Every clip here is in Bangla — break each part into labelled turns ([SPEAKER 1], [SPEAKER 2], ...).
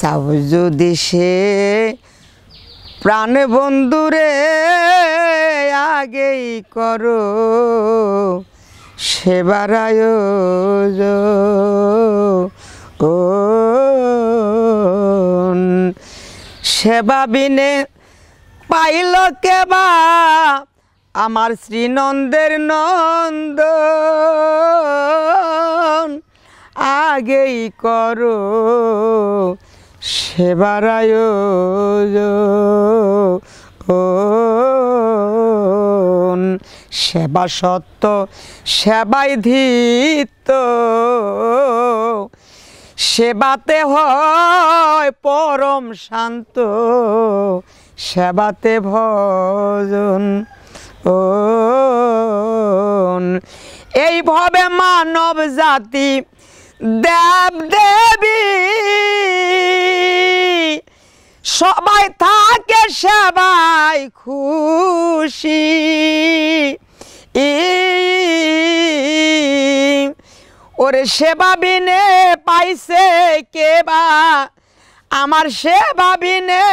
[SPEAKER 1] চাব যদি সে প্রাণ বন্ধুরে আগেই করো সেবার ও সেবা বিনে পাইল কেবা আমার শ্রীনন্দের নন্দ আগেই করো সেবারায় সেবা সত্য সেবাই ধিত সেবাতে হয় পরম শান্ত সেবাতে ভজন ও এইভাবে মানব জাতি দেব দেবী সবাই থাকে সবাই খুশি ওরে সেবা বিনে পাইছে কেবা আমার সেবা বিনে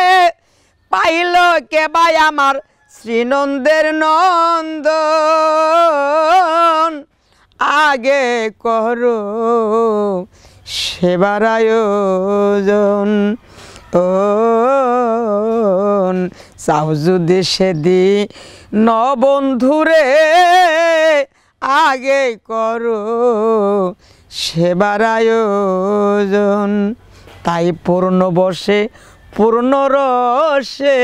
[SPEAKER 1] পাইল কেবা আমার শ্রীনন্দের নন্দ আগে করো সেবার আয়োজন চাও দেশে সেদি ন বন্ধুরে আগে করো সেবার আয়োজন তাই পূর্ণ বসে পূর্ণ রসে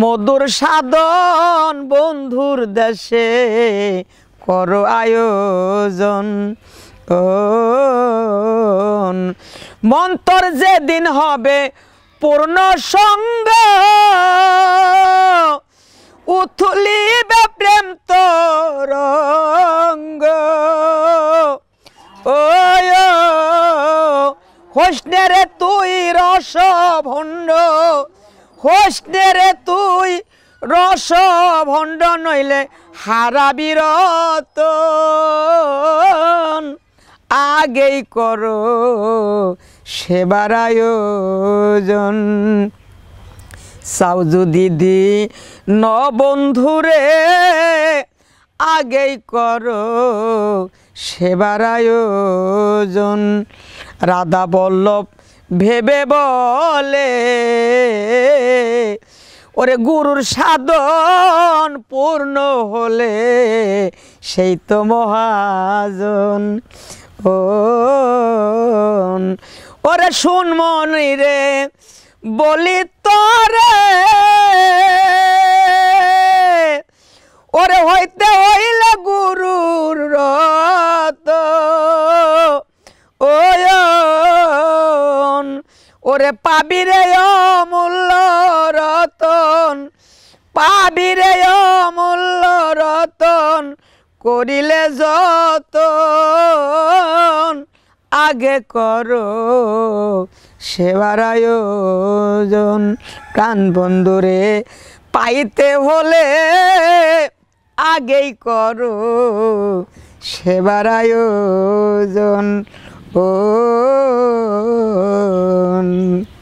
[SPEAKER 1] মধুর সাধন বন্ধুর দেশে করো আয়োজন মন্তর যেদিন হবে পূর্ণ সঙ্গ উথলিবে প্রেম তোর হোসনে রে তুই রস ভণ্ড হোসনে রে তুই রস ভণ্ড নইলে হারাবিরত আগেই করো সেবার আয়োজন সাউজু দিদি ন আগেই করো সেবার আয়োজন রাধা বল্লভ ভেবে বলে ওরে গুরুর সাধন পূর্ণ হলে সেই তো মহাজন ওরে শুন মনি রে বলি তরে ওরে হইতে হইলে গুরুর রত ওরে পাবি রে অমূল্য রতন পাবি রে অমূল্য রতন করিলে যত আগে করো সেবার আয়োজন প্রাণ বন্ধুরে পাইতে হলে আগেই করো সেবার আয়োজন ও